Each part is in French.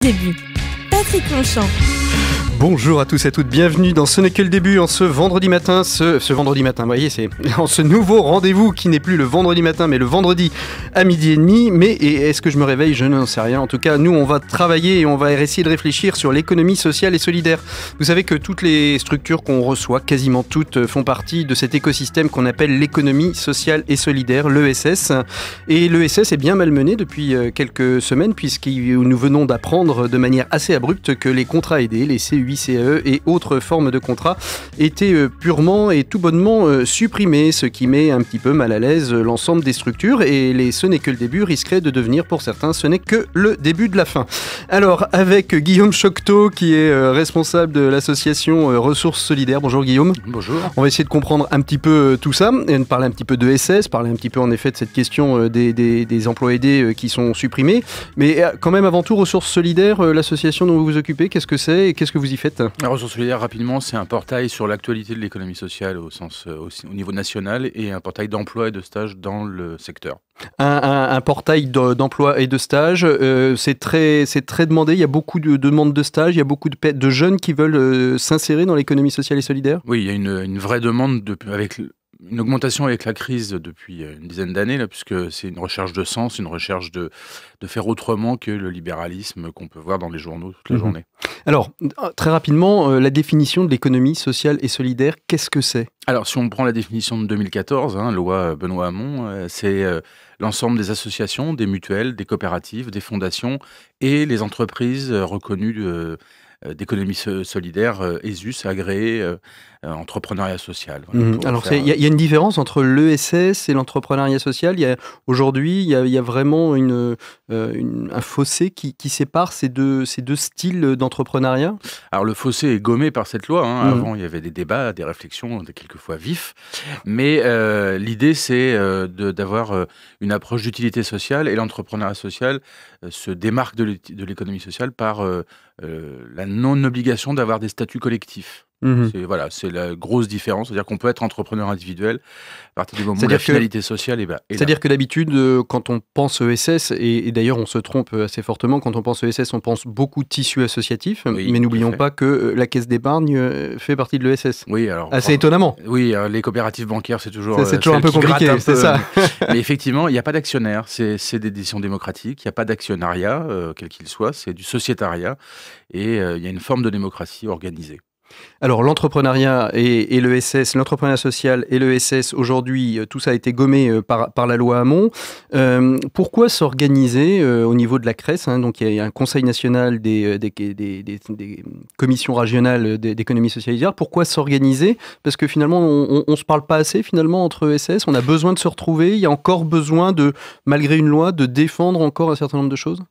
début. Patrick Longchamp. Bonjour à tous et à toutes, bienvenue dans Ce n'est que le début en ce vendredi matin, ce, vendredi matin, vous voyez, c'est en ce nouveau rendez-vous qui n'est plus le vendredi matin mais le vendredi à midi et demi. Mais est-ce que je me réveille Je n'en sais rien. En tout cas, nous, on va travailler et on va essayer de réfléchir sur l'économie sociale et solidaire. Vous savez que toutes les structures qu'on reçoit, quasiment toutes, euh, font partie de cet écosystème qu'on appelle l'économie sociale et solidaire, l'ESS. Et l'ESS est bien malmené depuis euh, quelques semaines puisque nous venons d'apprendre de manière assez abrupte que les contrats aidés, les CUI, 8 e et autres formes de contrats étaient euh, purement et tout bonnement euh, supprimés, ce qui met un petit peu mal à l'aise euh, l'ensemble des structures et les ce n'est que le début risquerait de devenir pour certains ce n'est que le début de la fin. Alors avec Guillaume Chocteau qui est responsable de l'association Ressources Solidaires. Bonjour Guillaume. Bonjour. On va essayer de comprendre un petit peu tout ça, et de parler un petit peu de SS, parler un petit peu en effet de cette question des, des emplois aidés qui sont supprimés. Mais quand même avant tout Ressources Solidaires, l'association dont vous vous occupez, qu'est-ce que c'est et qu'est-ce que vous y la ressource solidaire, rapidement, c'est un portail sur l'actualité de l'économie sociale au, sens, euh, au, niveau national et un portail d'emploi et de stage dans le secteur. Un, portail d'emploi et de stage. Euh, c'est très, très demandé. Il y a beaucoup de demandes de stage. Il y a beaucoup de, jeunes qui veulent euh, s'insérer dans l'économie sociale et solidaire. Oui, il y a une, vraie demande de, avec une augmentation avec la crise depuis euh, une dizaine d'années, puisque c'est une recherche de sens, une recherche de, faire autrement que le libéralisme qu'on peut voir dans les journaux toute la mhm. journée. Alors, ah, très rapidement, euh, la définition de l'économie sociale et solidaire, qu'est-ce que c'est Alors, si on prend la définition de 2014, hein, loi Benoît Hamon, euh, c'est l'ensemble des associations, des mutuelles, des coopératives, des fondations et les entreprises reconnues d'économie solidaire, ESUS, agréées euh, entrepreneuriat social. Mhm. Alors, il y, a une différence entre l'ESS et l'entrepreneuriat social. Aujourd'hui, il y, a vraiment une, euh, un fossé qui, sépare ces deux, ces deux styles d'entrepreneuriat Alors, le fossé est gommé par cette loi. Hein. Mhm. Avant, il y avait des débats, des réflexions, quelquefois vifs. Mais euh, l'idée, c'est d'avoir une approche d'utilité sociale et l'entrepreneuriat social se démarque de l'économie sociale par la non-obligation d'avoir des statuts collectifs. Mmh c'est voilà, c'est la grosse différence, c'est-à-dire qu'on peut être entrepreneur individuel à partir du moment où la finalité sociale est, bah, C'est-à-dire que d'habitude, euh, quand on pense ESS, et, d'ailleurs on se trompe euh, assez fortement, quand on pense ESS, on pense beaucoup de tissu associatif, mais n'oublions pas que euh, la caisse d'épargne fait partie de l'ESS. Oui, alors assez étonnamment. Oui, les coopératives bancaires, c'est toujours c'est toujours un peu compliqué, c'est ça. mais effectivement, il n'y a pas d'actionnaire, c'est, des décisions démocratiques, il n'y a pas d'actionnariat, quel qu'il soit, c'est du sociétariat, et il y a une forme de démocratie organisée alors l'entrepreneuriat et, le l'ESS, l'entrepreneuriat social et l'ESS, aujourd'hui, euh, tout ça a été gommé euh, par, la loi Hamon. Euh, pourquoi s'organiser au niveau de la CRES hein, Donc il y a un Conseil national des, commissions régionales d'économie socialitaire. Pourquoi s'organiser Parce que finalement, on ne se parle pas assez finalement entre ESS. On a besoin de se retrouver. Il y a encore besoin de, malgré une loi, de défendre encore un certain nombre de choses.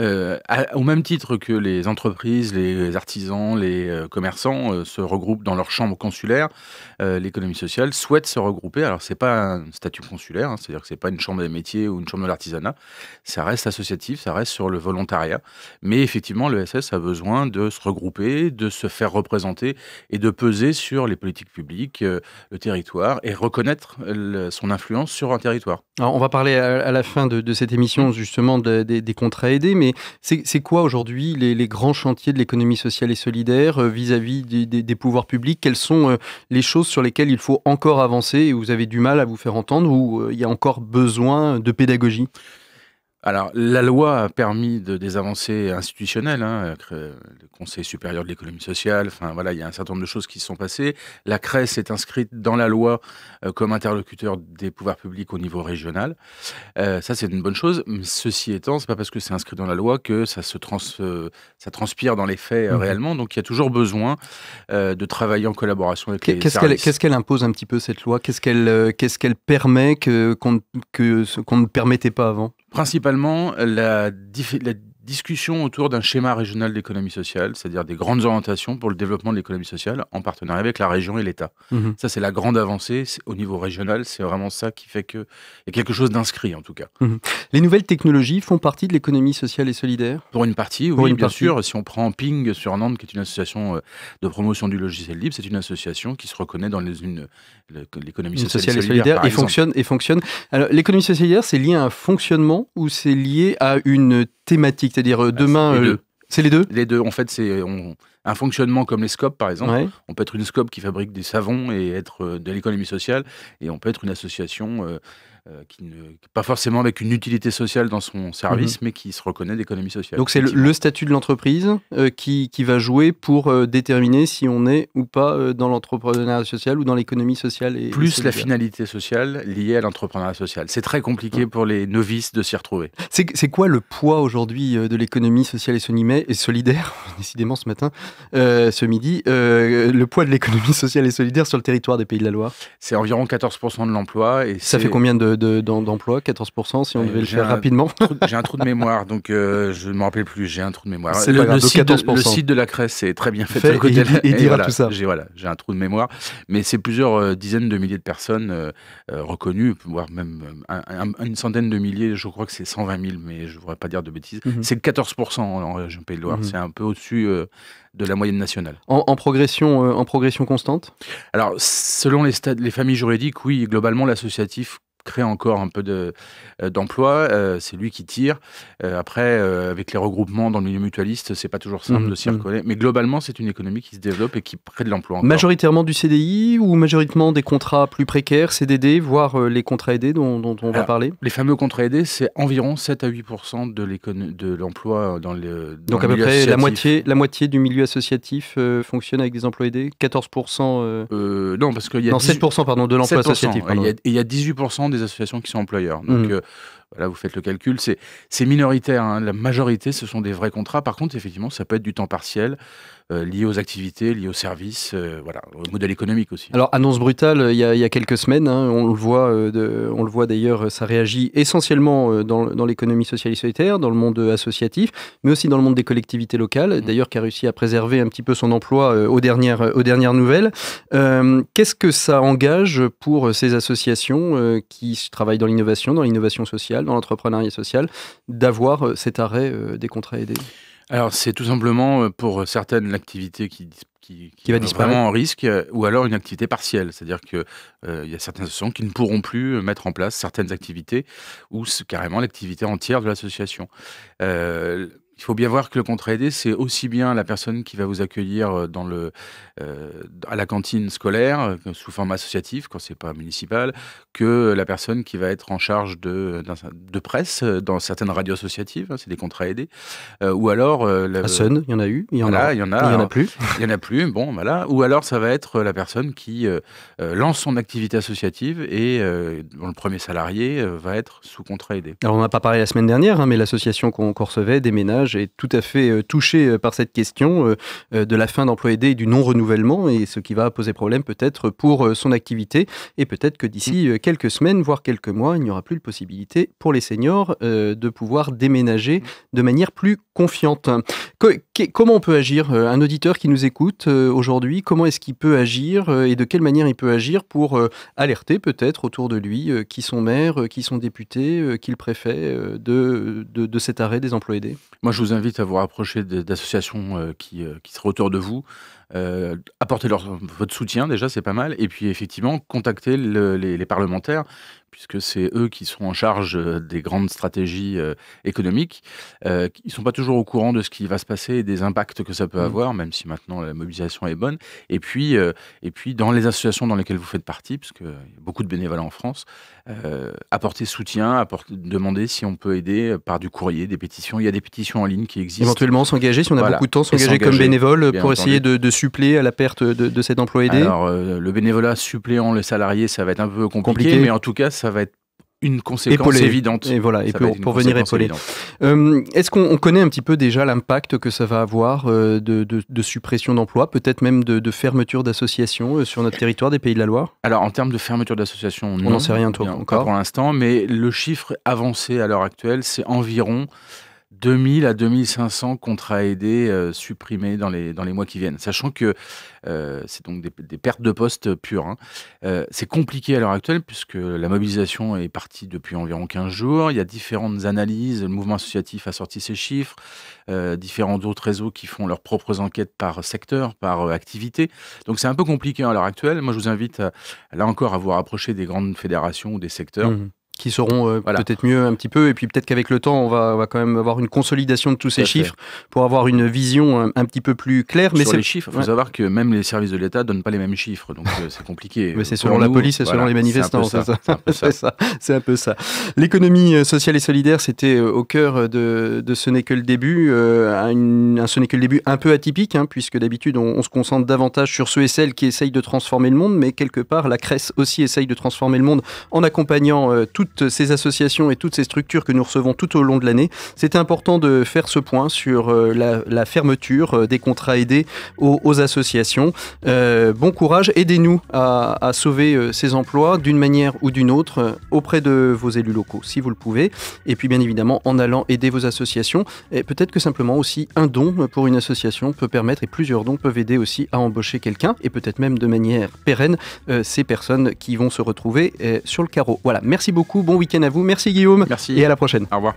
Euh, au même titre que les entreprises, les artisans, les euh, commerçants euh, se regroupent dans leur chambre consulaire, l'économie sociale souhaite se regrouper. Alors, ce n'est pas un statut consulaire, hein, c'est-à-dire que ce n'est pas une chambre des métiers ou une chambre de l'artisanat. Ça reste associatif, ça reste sur le volontariat. Mais effectivement, l'ESS a besoin de se regrouper, de se faire représenter et de peser sur les politiques publiques, le territoire et reconnaître son influence sur un territoire. Alors, on va parler à, la fin de, cette émission justement des contrats aidés. Mais mais c'est quoi aujourd'hui les, grands chantiers de l'économie sociale et solidaire euh, vis-à-vis des, pouvoirs publics Quelles sont euh, les choses sur lesquelles il faut encore avancer et vous avez du mal à vous faire entendre ou euh, il y a encore besoin de pédagogie alors, la loi a permis des avancées institutionnelles, hein, euh, le Conseil supérieur de l'économie sociale, enfin voilà, il y a un certain nombre de choses qui se sont passées. La CRES est inscrite dans la loi euh, comme interlocuteur des pouvoirs publics au niveau régional. Euh, ça, c'est une bonne chose. ceci étant, c'est pas parce que c'est inscrit dans la loi que ça se ça transpire dans les faits mhm. réellement. Donc, il y a toujours besoin de travailler en collaboration avec les qu'est-ce qu'est-ce qu'elle impose un petit peu cette loi Qu'est-ce qu'elle, permet qu'on ne permettait pas avant Principalement, la, Discussion autour d'un schéma régional d'économie sociale, c'est-à-dire des grandes orientations pour le développement de l'économie sociale en partenariat avec la région et l'État. Mhm. Ça, c'est la grande avancée au niveau régional. C'est vraiment ça qui fait qu'il y a quelque chose d'inscrit, en tout cas. Mhm. Les nouvelles technologies font partie de l'économie sociale et solidaire Pour une partie, oui, bien sûr. Si on prend Ping sur Nantes, qui est une association euh, de promotion du logiciel libre, c'est une association qui se reconnaît dans l'économie sociale, et solidaire. Et, solidaire, et fonctionne, et fonctionne. Alors, l'économie sociale, c'est lié à un fonctionnement ou c'est lié à une thématique, c'est-à-dire euh, bah, demain, c'est les euh, deux. Les deux, en fait, c'est un fonctionnement comme les scopes, par exemple. On peut être une scope qui fabrique des savons et être euh, de l'économie sociale, et on peut être une association euh, euh, qui ne, pas forcément avec une utilité sociale dans son service, mhm. mais qui se reconnaît d'économie sociale. Donc c'est le, statut de l'entreprise qui, qui, va jouer pour déterminer si on est ou pas dans l'entrepreneuriat social ou dans l'économie sociale. Et, Plus la finalité sociale liée à l'entrepreneuriat social. C'est très compliqué pour les novices de s'y retrouver. C'est quoi le poids aujourd'hui de l'économie sociale et solidaire, décidément ce matin, euh, ce midi. Euh, le poids de l'économie sociale et solidaire sur le territoire des Pays de la Loire C'est environ 14% de l'emploi. Et Ça fait combien d'emplois de, 14% si on euh, devait le faire rapidement J'ai un trou de mémoire, donc je ne me rappelle plus, j'ai un trou de mémoire. Le, le, site de, la Crèce est très bien fait. fait et, et, dira tout ça. J'ai voilà, un trou de mémoire, mais c'est plusieurs dizaines de milliers de personnes reconnues, voire même une centaine de milliers, je crois que c'est 120 000, mais je ne voudrais pas dire de bêtises. Mhm. C'est 14% en, région Pays de Loire, mhm. c'est un peu au-dessus de la moyenne nationale. En, progression, euh, en progression constante Alors, selon les, stades, les familles juridiques, oui, globalement, l'associatif crée encore un peu euh, d'emploi. De, euh, c'est lui qui tire. Euh, après, avec les regroupements dans le milieu mutualiste, c'est pas toujours simple mm, de s'y mm. recoller. Mais globalement, c'est une économie qui se développe et qui crée de l'emploi. Majoritairement du CDI ou majoritairement des contrats plus précaires, CDD, voire les contrats aidés dont, on va parler Les fameux contrats aidés, c'est environ 7 à 8 de l'emploi dans le. Dans Donc à peu près la moitié, la moitié du milieu associatif fonctionne avec des emplois aidés 14 Non, parce qu'il y a. Non, 7 pardon, de l'emploi associatif. Il y, y a 18 des associations qui sont employeurs. Mmh. Euh, Là, vous faites le calcul, c'est minoritaire. Hein. La majorité, ce sont des vrais contrats. Par contre, effectivement, ça peut être du temps partiel euh, lié aux activités, lié aux services, euh, voilà, au modèle économique aussi. Alors, annonce brutale, il y a, quelques semaines, hein, euh, on le voit, d'ailleurs, ça réagit essentiellement dans, l'économie sociale et solitaire, dans le monde associatif, mais aussi dans le monde des collectivités locales, mmh. d'ailleurs, qui a réussi à préserver un petit peu son emploi aux, dernières, aux dernières nouvelles. Qu'est-ce que ça engage pour ces associations qui travaillent dans l'innovation, dans l'innovation sociale dans l'entrepreneuriat social, d'avoir euh, cet arrêt euh, des contrats aidés alors, c'est tout simplement euh, pour certaines activités qui, qui, qui, va disparaître. en risque, ou alors une activité partielle. C'est-à-dire qu'il y a certaines associations qui ne pourront plus mettre en place certaines activités, ou carrément l'activité entière de l'association il faut bien voir que le contrat aidé, c'est aussi bien la personne qui va vous accueillir euh, dans le, euh, à la cantine scolaire, euh, sous forme associative, quand c'est pas municipal, que la personne qui va être en charge de, de presse dans certaines radios associatives, hein, c'est des contrats aidés. ou alors. Sun, il y en a eu, il y en a. Il y en a, en a plus. Il y en a plus, bon, voilà. Ou alors, ça va être la personne qui lance son activité associative et dont le premier salarié va être sous contrat aidé. Alors, on n'a pas parlé la semaine dernière, hein, mais l'association qu'on recevait, des j'ai est tout à fait euh, touché euh, par cette question euh, de la fin d'emploi aidé et du non-renouvellement, et ce qui va poser problème peut-être pour son activité. Et peut-être que d'ici quelques semaines, voire quelques mois, il n'y aura plus de possibilité pour les seniors de pouvoir déménager de manière plus confiante. comment on peut agir Un auditeur qui nous écoute aujourd'hui, comment est-ce qu'il peut agir et de quelle manière il peut agir pour alerter peut-être autour de lui qui sont maires, qui sont députés, qui le préfet de, de, de cet arrêt des emplois aidés Moi, je vous invite à vous rapprocher d'associations euh, qui, euh, qui seraient autour de vous, euh, apporter leur, votre soutien déjà, c'est pas mal, et puis effectivement contacter les, parlementaires, puisque c'est eux qui sont en charge euh, des grandes stratégies euh, économiques. ils ne sont pas toujours au courant de ce qui va se passer et des impacts que ça peut mmh. avoir, même si maintenant la mobilisation est bonne. Et puis, et puis dans les associations dans lesquelles vous faites partie, parce y a beaucoup de bénévoles en France, apporter soutien, apporter, demander si on peut aider par du courrier, des pétitions. Il y a des pétitions en ligne qui existent. Éventuellement s'engager, si on a beaucoup de temps, s'engager comme bénévole pour essayer de suppléer à la perte de, cet emploi aidé Alors, euh, le bénévolat suppléant les salariés, ça va être un peu compliqué, mais en tout cas, ça va être une conséquence évidente. Et voilà, et pour, venir épauler. Euh, est-ce qu'on connaît un petit peu déjà l'impact que ça va avoir euh, de, suppression d'emplois, peut-être même de, fermeture d'associations sur notre territoire des Pays de la Loire Alors, en termes de fermeture d'associations, on n'en sait rien encore. pour l'instant, mais le chiffre avancé à l'heure actuelle, c'est environ 2000 à 2500 contrats aidés euh, supprimés dans les, dans les mois qui viennent. Sachant que euh, c'est donc des, pertes de postes pures. Hein. Euh, c'est compliqué à l'heure actuelle puisque la mobilisation est partie depuis environ 15 jours. Il y a différentes analyses. Le mouvement associatif a sorti ses chiffres. différents autres réseaux qui font leurs propres enquêtes par secteur, par activité. Donc c'est un peu compliqué à l'heure actuelle. Moi, je vous invite, là encore, à vous rapprocher des grandes fédérations ou des secteurs. Mmh qui seront euh, peut-être mieux un petit peu. Et puis peut-être qu'avec le temps, on va, va, quand même avoir une consolidation de tous ces chiffres pour avoir une vision un, petit peu plus claire. Mais Sur les il faut savoir que même les services de l'État ne donnent pas les mêmes chiffres, donc euh, c'est compliqué. c'est selon la police et selon les manifestants, c'est un peu ça. L'économie euh, sociale et solidaire, c'était au cœur de, Ce n'est que le début. un, Ce n'est que le début un peu atypique, hein, puisque d'habitude, on, se concentre davantage sur ceux et celles qui essayent de transformer le monde, mais quelque part, la Crèce aussi essaye de transformer le monde en accompagnant tout toutes ces associations et toutes ces structures que nous recevons tout au long de l'année. C'était important de faire ce point sur euh, la, fermeture euh, des contrats aidés aux, associations. Euh, bon courage, aidez-nous à, sauver ces emplois d'une manière ou d'une autre auprès de vos élus locaux, si vous le pouvez. Et puis bien évidemment, en allant aider vos associations, peut-être que simplement aussi un don pour une association peut permettre, et plusieurs dons peuvent aider aussi à embaucher quelqu'un, et peut-être même de manière pérenne, ces personnes qui vont se retrouver sur le carreau. Voilà, merci beaucoup. Bon week-end à vous. Merci Guillaume. Merci. Et à la prochaine. Au revoir.